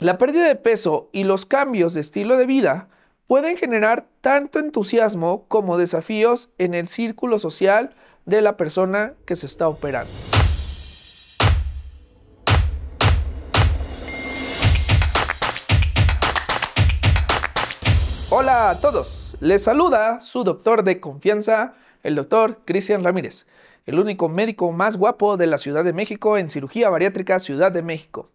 La pérdida de peso y los cambios de estilo de vida pueden generar tanto entusiasmo como desafíos en el círculo social de la persona que se está operando. Hola a todos, les saluda su doctor de confianza, el doctor Cristian Ramírez, el único médico más guapo de la Ciudad de México en cirugía bariátrica Ciudad de México.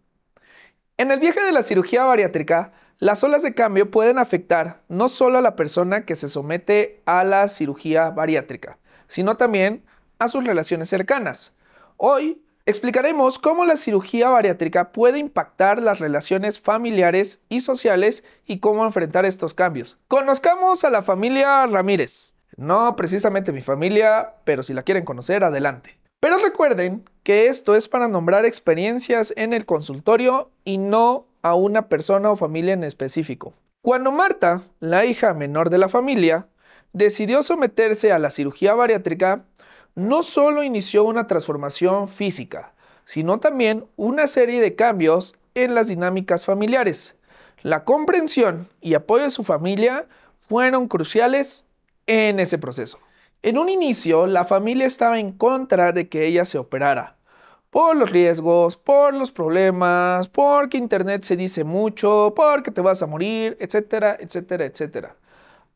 En el viaje de la cirugía bariátrica, las olas de cambio pueden afectar no solo a la persona que se somete a la cirugía bariátrica, sino también a sus relaciones cercanas. Hoy explicaremos cómo la cirugía bariátrica puede impactar las relaciones familiares y sociales y cómo enfrentar estos cambios. Conozcamos a la familia Ramírez. No precisamente mi familia, pero si la quieren conocer, adelante. Pero recuerden que esto es para nombrar experiencias en el consultorio y no a una persona o familia en específico. Cuando Marta, la hija menor de la familia, decidió someterse a la cirugía bariátrica, no solo inició una transformación física, sino también una serie de cambios en las dinámicas familiares. La comprensión y apoyo de su familia fueron cruciales en ese proceso. En un inicio, la familia estaba en contra de que ella se operara. Por los riesgos, por los problemas, porque Internet se dice mucho, porque te vas a morir, etcétera, etcétera, etcétera.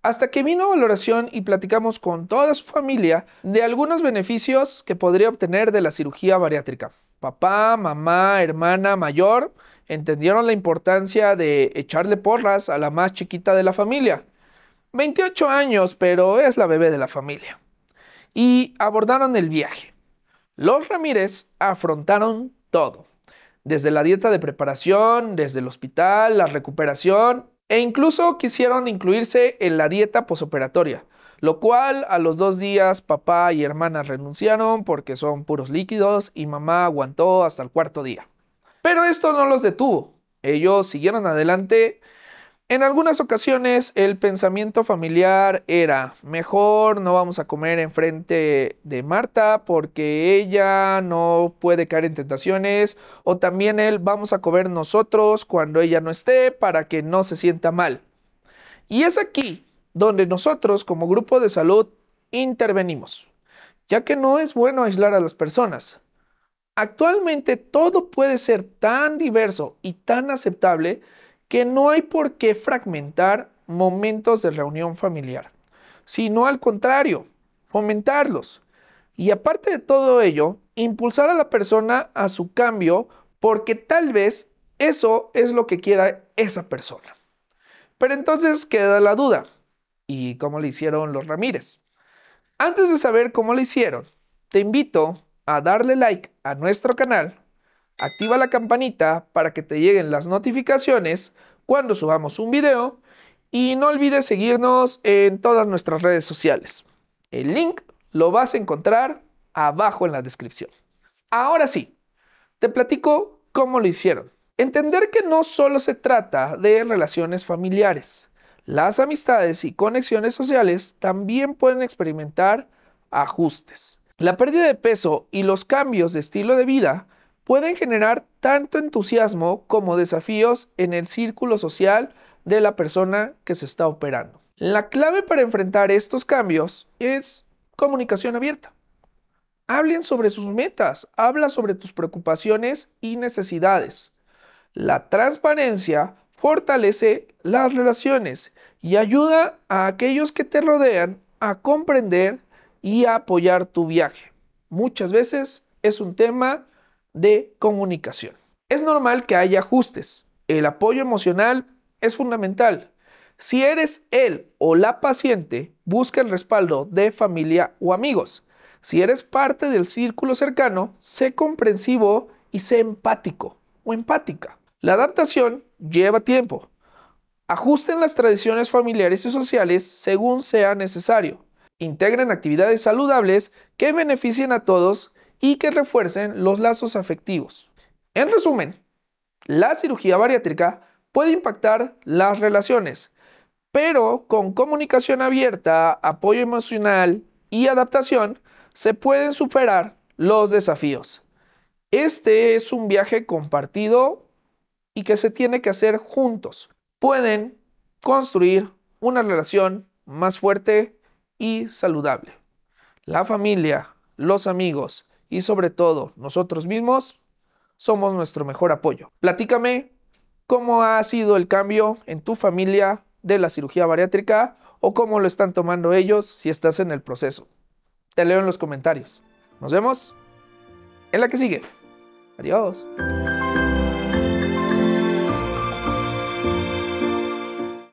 Hasta que vino la valoración y platicamos con toda su familia de algunos beneficios que podría obtener de la cirugía bariátrica. Papá, mamá, hermana mayor entendieron la importancia de echarle porras a la más chiquita de la familia. 28 años, pero es la bebé de la familia. Y abordaron el viaje. Los Ramírez afrontaron todo, desde la dieta de preparación, desde el hospital, la recuperación e incluso quisieron incluirse en la dieta posoperatoria, lo cual a los dos días papá y hermana renunciaron porque son puros líquidos y mamá aguantó hasta el cuarto día. Pero esto no los detuvo, ellos siguieron adelante en algunas ocasiones el pensamiento familiar era, mejor no vamos a comer enfrente de Marta porque ella no puede caer en tentaciones, o también él vamos a comer nosotros cuando ella no esté para que no se sienta mal. Y es aquí donde nosotros como grupo de salud intervenimos, ya que no es bueno aislar a las personas. Actualmente todo puede ser tan diverso y tan aceptable que no hay por qué fragmentar momentos de reunión familiar, sino al contrario, fomentarlos. Y aparte de todo ello, impulsar a la persona a su cambio porque tal vez eso es lo que quiera esa persona. Pero entonces queda la duda. ¿Y cómo le hicieron los Ramírez? Antes de saber cómo lo hicieron, te invito a darle like a nuestro canal activa la campanita para que te lleguen las notificaciones cuando subamos un video y no olvides seguirnos en todas nuestras redes sociales. El link lo vas a encontrar abajo en la descripción. Ahora sí, te platico cómo lo hicieron. Entender que no solo se trata de relaciones familiares, las amistades y conexiones sociales también pueden experimentar ajustes. La pérdida de peso y los cambios de estilo de vida pueden generar tanto entusiasmo como desafíos en el círculo social de la persona que se está operando. La clave para enfrentar estos cambios es comunicación abierta. Hablen sobre sus metas, habla sobre tus preocupaciones y necesidades. La transparencia fortalece las relaciones y ayuda a aquellos que te rodean a comprender y a apoyar tu viaje. Muchas veces es un tema de comunicación. Es normal que haya ajustes. El apoyo emocional es fundamental. Si eres él o la paciente, busca el respaldo de familia o amigos. Si eres parte del círculo cercano, sé comprensivo y sé empático o empática. La adaptación lleva tiempo. Ajusten las tradiciones familiares y sociales según sea necesario. Integren actividades saludables que beneficien a todos y que refuercen los lazos afectivos. En resumen, la cirugía bariátrica puede impactar las relaciones, pero con comunicación abierta, apoyo emocional y adaptación se pueden superar los desafíos. Este es un viaje compartido y que se tiene que hacer juntos. Pueden construir una relación más fuerte y saludable. La familia, los amigos y sobre todo nosotros mismos somos nuestro mejor apoyo. Platícame cómo ha sido el cambio en tu familia de la cirugía bariátrica o cómo lo están tomando ellos si estás en el proceso. Te leo en los comentarios. Nos vemos en la que sigue. Adiós.